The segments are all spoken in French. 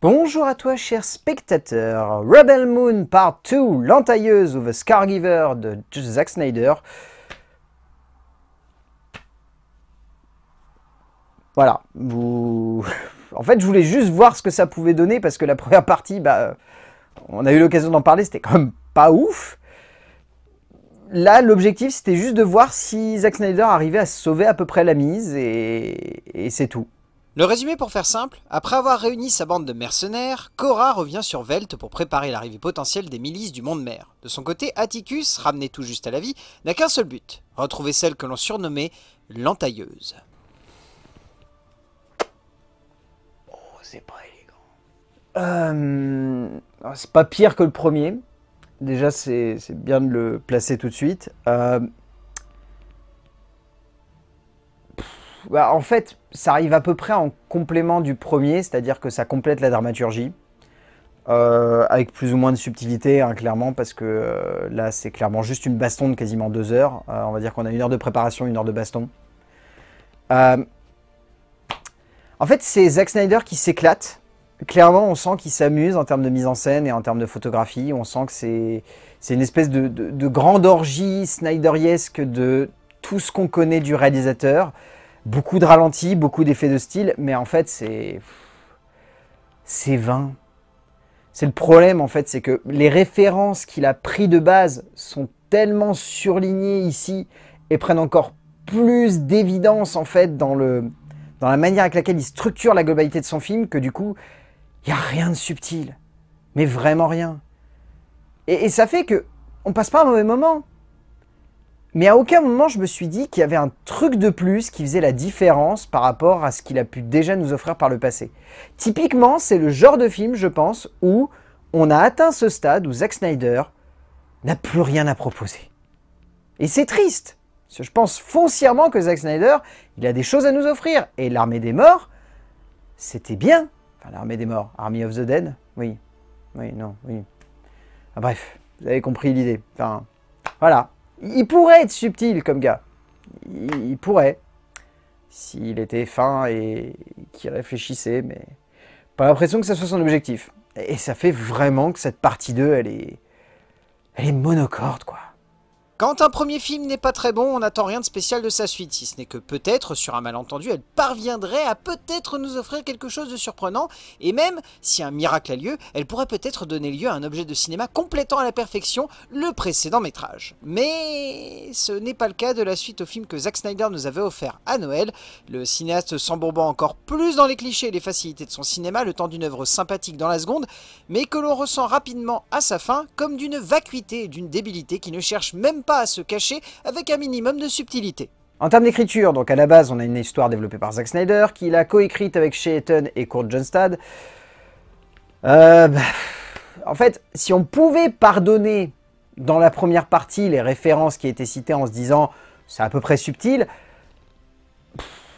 Bonjour à toi, cher spectateur. Rebel Moon Part 2, l'entailleuse ou The Scargiver de Zack Snyder. Voilà, vous... En fait, je voulais juste voir ce que ça pouvait donner, parce que la première partie, bah, euh, on a eu l'occasion d'en parler, c'était quand même pas ouf. Là, l'objectif, c'était juste de voir si Zack Snyder arrivait à sauver à peu près la mise, et, et c'est tout. Le résumé pour faire simple, après avoir réuni sa bande de mercenaires, Cora revient sur Velt pour préparer l'arrivée potentielle des milices du monde mer. De son côté, Atticus, ramené tout juste à la vie, n'a qu'un seul but, retrouver celle que l'on surnommait l'entailleuse. Oh, c'est pas élégant. Euh, c'est pas pire que le premier. Déjà, c'est bien de le placer tout de suite. Euh, Bah, en fait, ça arrive à peu près en complément du premier, c'est-à-dire que ça complète la dramaturgie. Euh, avec plus ou moins de subtilité, hein, clairement, parce que euh, là, c'est clairement juste une baston de quasiment deux heures. Euh, on va dire qu'on a une heure de préparation, une heure de baston. En fait, c'est Zack Snyder qui s'éclate. Clairement, on sent qu'il s'amuse en termes de mise en scène et en termes de photographie. On sent que c'est une espèce de, de grande orgie snyderiesque de tout ce qu'on connaît du réalisateur beaucoup de ralentis, beaucoup d'effets de style, mais en fait, c'est. C'est vain. C'est le problème, en fait, c'est que les références qu'il a pris de base sont tellement surlignées ici et prennent encore plus d'évidence, en fait, dans, le, dans la manière avec laquelle il structure la globalité de son film, que du coup, il n'y a rien de subtil. Mais vraiment rien. Et, ça fait que on passe pas un mauvais moment. Mais à aucun moment je me suis dit qu'il y avait un truc de plus qui faisait la différence par rapport à ce qu'il a pu déjà nous offrir par le passé. Typiquement, c'est le genre de film, je pense, où on a atteint ce stade où Zack Snyder n'a plus rien à proposer. Et c'est triste. Parce je pense foncièrement que Zack Snyder, il a des choses à nous offrir. Et l'armée des morts, c'était bien. Enfin, l'armée des morts, Army of the Dead, oui. Oui, non, oui. Ah, bref, vous avez compris l'idée. Enfin, voilà. Il pourrait être subtil comme gars. Il, pourrait. S'il était fin et qu'il réfléchissait, mais pas l'impression que ça soit son objectif. Et ça fait vraiment que cette partie 2, elle est, elle est monocorde, quoi. Quand un premier film n'est pas très bon, on n'attend rien de spécial de sa suite, si ce n'est que peut-être, sur un malentendu, elle parviendrait à peut-être nous offrir quelque chose de surprenant, et même, si un miracle a lieu, elle pourrait peut-être donner lieu à un objet de cinéma complétant à la perfection le précédent métrage. Mais ce n'est pas le cas de la suite au film que Zack Snyder nous avait offert à Noël, le cinéaste s'embourbant encore plus dans les clichés et les facilités de son cinéma, le temps d'une œuvre sympathique dans la seconde, mais que l'on ressent rapidement à sa fin comme d'une vacuité et d'une débilité qui ne cherche même pas pas à se cacher avec un minimum de subtilité. En termes d'écriture, donc à la base, on a une histoire développée par Zack Snyder, qu'il a coécrite avec Shea et Kurt Johnstad. Euh, bah, en fait, si on pouvait pardonner dans la première partie les références qui étaient citées en se disant c'est à peu près subtil,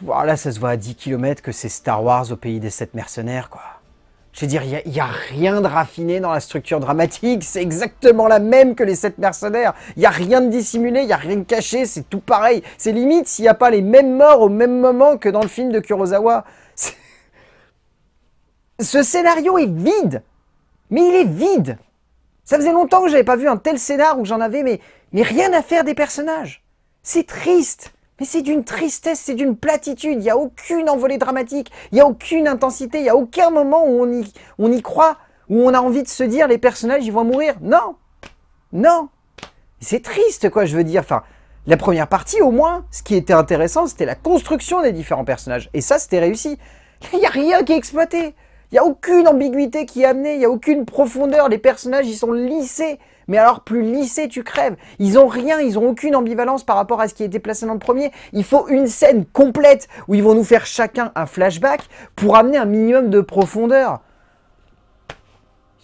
voilà, ça se voit à 10 km que c'est Star Wars au pays des sept mercenaires, quoi. Je veux dire, il n'y a, rien de raffiné dans la structure dramatique, c'est exactement la même que les sept mercenaires. Il n'y a rien de dissimulé, il n'y a rien de caché, c'est tout pareil. C'est limite s'il n'y a pas les mêmes morts au même moment que dans le film de Kurosawa. Ce scénario est vide, mais il est vide. Ça faisait longtemps que j'avais pas vu un tel scénar où j'en avais, mais, mais rien à faire des personnages. C'est triste. Mais c'est d'une tristesse, c'est d'une platitude, il n'y a aucune envolée dramatique, il n'y a aucune intensité, il n'y a aucun moment où on y, croit, où on a envie de se dire les personnages ils vont mourir. Non Non C'est triste quoi, je veux dire. Enfin, la première partie au moins, ce qui était intéressant, c'était la construction des différents personnages. Et ça, c'était réussi. Il n'y a rien qui est exploité. Il n'y a aucune ambiguïté qui est amenée, il n'y a aucune profondeur. Les personnages, ils sont lissés. Mais alors, plus lissés, tu crèves. Ils ont rien, ils ont aucune ambivalence par rapport à ce qui a été placé dans le premier. Il faut une scène complète où ils vont nous faire chacun un flashback pour amener un minimum de profondeur.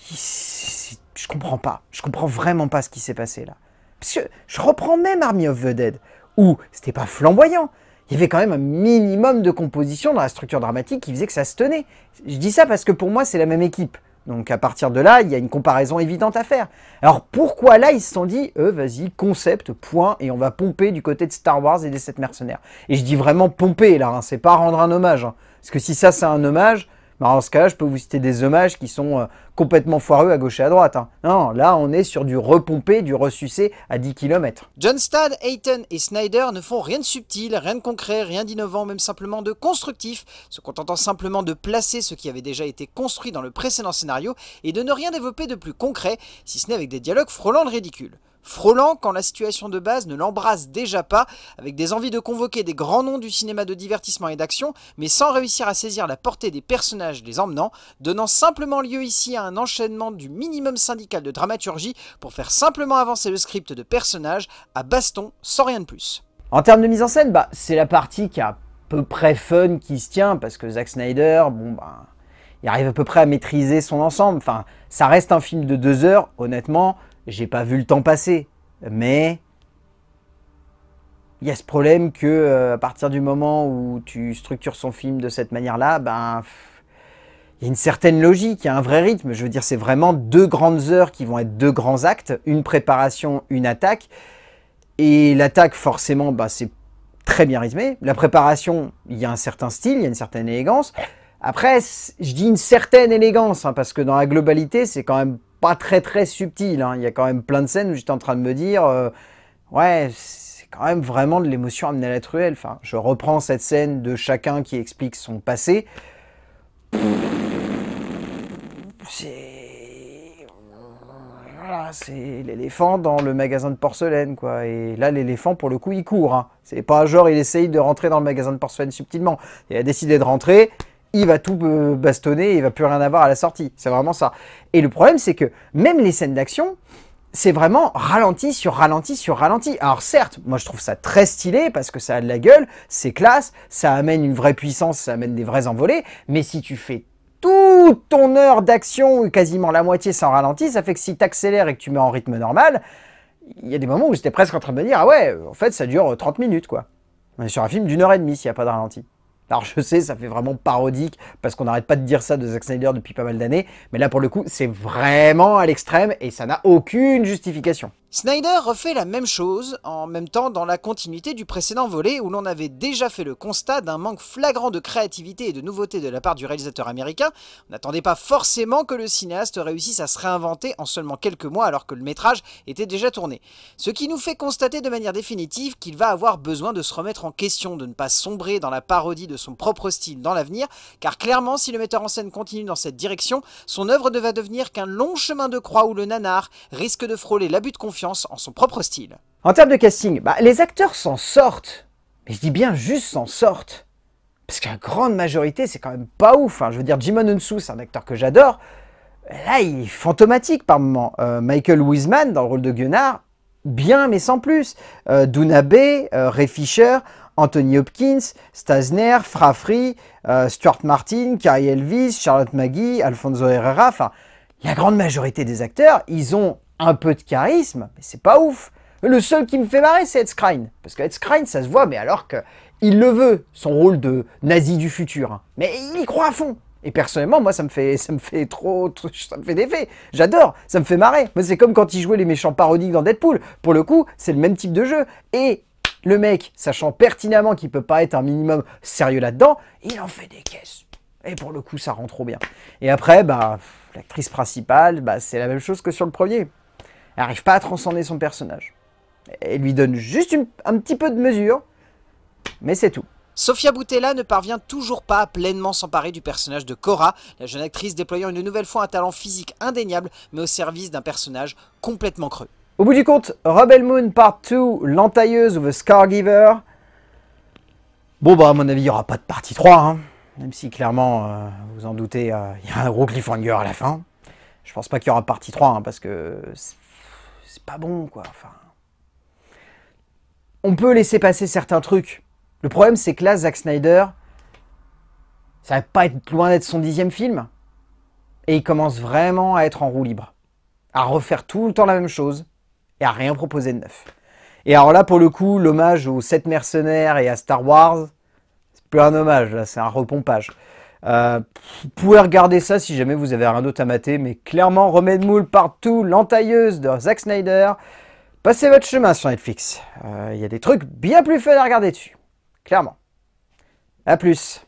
Je comprends pas. Je comprends vraiment pas ce qui s'est passé là. Parce je reprends même Army of the Dead, où c'était pas flamboyant, il y avait quand même un minimum de composition dans la structure dramatique qui faisait que ça se tenait. Je dis ça parce que pour moi, c'est la même équipe. Donc à partir de là, il y a une comparaison évidente à faire. Alors pourquoi là, ils se sont dit, euh vas-y, concept, point, et on va pomper du côté de Star Wars et des 7 mercenaires Et je dis vraiment pomper, là, hein, c'est pas rendre un hommage. Hein. Parce que si ça, c'est un hommage, en ce cas je peux vous citer des hommages qui sont euh, complètement foireux à gauche et à droite. Hein. Non, là, on est sur du repompé, du ressucé à 10 km. Johnstad, Hayton et Snyder ne font rien de subtil, rien de concret, rien d'innovant, même simplement de constructif, se contentant simplement de placer ce qui avait déjà été construit dans le précédent scénario et de ne rien développer de plus concret, si ce n'est avec des dialogues frôlant le ridicule. Frôlant quand la situation de base ne l'embrasse déjà pas, avec des envies de convoquer des grands noms du cinéma de divertissement et d'action, mais sans réussir à saisir la portée des personnages les emmenant, donnant simplement lieu ici à un enchaînement du minimum syndical de dramaturgie pour faire simplement avancer le script de personnages à baston sans rien de plus. En termes de mise en scène, bah, c'est la partie qui a à peu près fun qui se tient, parce que Zack Snyder, bon bah, il arrive à peu près à maîtriser son ensemble. Enfin, ça reste un film de deux heures, honnêtement, j'ai pas vu le temps passer, mais il y a ce problème que euh, à partir du moment où tu structures son film de cette manière-là, ben il y a une certaine logique, il y a un vrai rythme. Je veux dire, c'est vraiment deux grandes heures qui vont être deux grands actes, une préparation, une attaque. Et l'attaque, forcément, ben, c'est très bien rythmé. La préparation, il y a un certain style, il y a une certaine élégance. Après, je dis une certaine élégance, hein, parce que dans la globalité, c'est quand même pas très très subtil. Hein. Il y a quand même plein de scènes où j'étais en train de me dire, euh, ouais, c'est quand même vraiment de l'émotion amenée à la truelle. Enfin, je reprends cette scène de chacun qui explique son passé. C'est voilà, c'est l'éléphant dans le magasin de porcelaine, quoi. Et là, l'éléphant, pour le coup, il court. Hein. C'est pas genre il essaye de rentrer dans le magasin de porcelaine subtilement. Il a décidé de rentrer, il va tout euh, bastonner et il va plus rien avoir à la sortie. C'est vraiment ça. Et le problème, c'est que même les scènes d'action, c'est vraiment ralenti sur ralenti sur ralenti. Alors certes, moi je trouve ça très stylé parce que ça a de la gueule, c'est classe, ça amène une vraie puissance, ça amène des vrais envolés mais si tu fais tout ton heure d'action, quasiment la moitié sans ralenti, ça fait que si tu accélères et que tu mets en rythme normal, il y a des moments où j'étais presque en train de me dire, ah ouais, en fait ça dure 30 euh, minutes quoi. On est sur un film d'une heure et demie s'il n'y a pas de ralenti. Alors je sais, ça fait vraiment parodique, parce qu'on n'arrête pas de dire ça de Zack Snyder depuis pas mal d'années, mais là pour le coup, c'est vraiment à l'extrême et ça n'a aucune justification. Snyder refait la même chose, en même temps dans la continuité du précédent volet où l'on avait déjà fait le constat d'un manque flagrant de créativité et de nouveauté de la part du réalisateur américain. On n'attendait pas forcément que le cinéaste réussisse à se réinventer en seulement quelques mois alors que le métrage était déjà tourné. Ce qui nous fait constater de manière définitive qu'il va avoir besoin de se remettre en question, de ne pas sombrer dans la parodie de son propre style dans l'avenir, car clairement si le metteur en scène continue dans cette direction, son œuvre ne va devenir qu'un long chemin de croix où le nanar risque de frôler l'abus de confiance en son propre style. En termes de casting, bah, les acteurs s'en sortent. Mais je dis bien juste s'en sortent. Parce qu'un grande majorité, c'est quand même pas ouf. Hein. Je veux dire, Jimon Unsu, c'est un acteur que j'adore. Là, il est fantomatique par moment. Euh, Michael Wiseman, dans le rôle de Gunnar, bien mais sans plus. Euh, Bay, euh, Ray Fisher, Anthony Hopkins, Stasner, Frafri, euh, Stuart Martin, Carrie Elvis, Charlotte Maggie, Alfonso Herrera, enfin, la grande majorité des acteurs, ils ont un peu de charisme, mais c'est pas ouf. Le seul qui me fait marrer, c'est Ed Skrein. Parce que Ed ça se voit, mais alors il le veut, son rôle de nazi du futur. Hein. Mais il y croit à fond. Et personnellement, moi, ça me fait, ça me fait trop, ça me fait des faits. J'adore, ça me fait marrer. mais c'est comme quand il jouait les méchants parodiques dans Deadpool. Pour le coup, c'est le même type de jeu. Et le mec, sachant pertinemment qu'il peut pas être un minimum sérieux là-dedans, il en fait des caisses. Et pour le coup, ça rend trop bien. Et après, bah, l'actrice principale, bah, c'est la même chose que sur le premier n'arrive pas à transcender son personnage. Elle lui donne juste un petit peu de mesure, mais c'est tout. Sofia Boutella ne parvient toujours pas à pleinement s'emparer du personnage de Cora, la jeune actrice déployant une nouvelle fois un talent physique indéniable, mais au service d'un personnage complètement creux. Au bout du compte, Rebel Moon Part 2, l'entailleuse ou The Scargiver. Bon bah à mon avis, il n'y aura pas de partie 3, hein. même si clairement, euh, vous en doutez, euh, il y a un gros cliffhanger à la fin. Je pense pas qu'il y aura partie 3, hein, parce que c'est pas bon, quoi. Enfin, on peut laisser passer certains trucs. Le problème, c'est que là, Zack Snyder, ça va pas être loin d'être son dixième film. Et il commence vraiment à être en roue libre. À refaire tout le temps la même chose. Et à rien proposer de neuf. Et alors là, pour le coup, l'hommage aux sept mercenaires et à Star Wars, c'est plus un hommage, c'est un repompage. Euh, vous pouvez regarder ça si jamais vous avez rien d'autre à mater, mais clairement, remède moule partout, l'entailleuse de Zack Snyder. Passez votre chemin sur Netflix. Euh, il y a des trucs bien plus fun à regarder dessus. Clairement. A plus.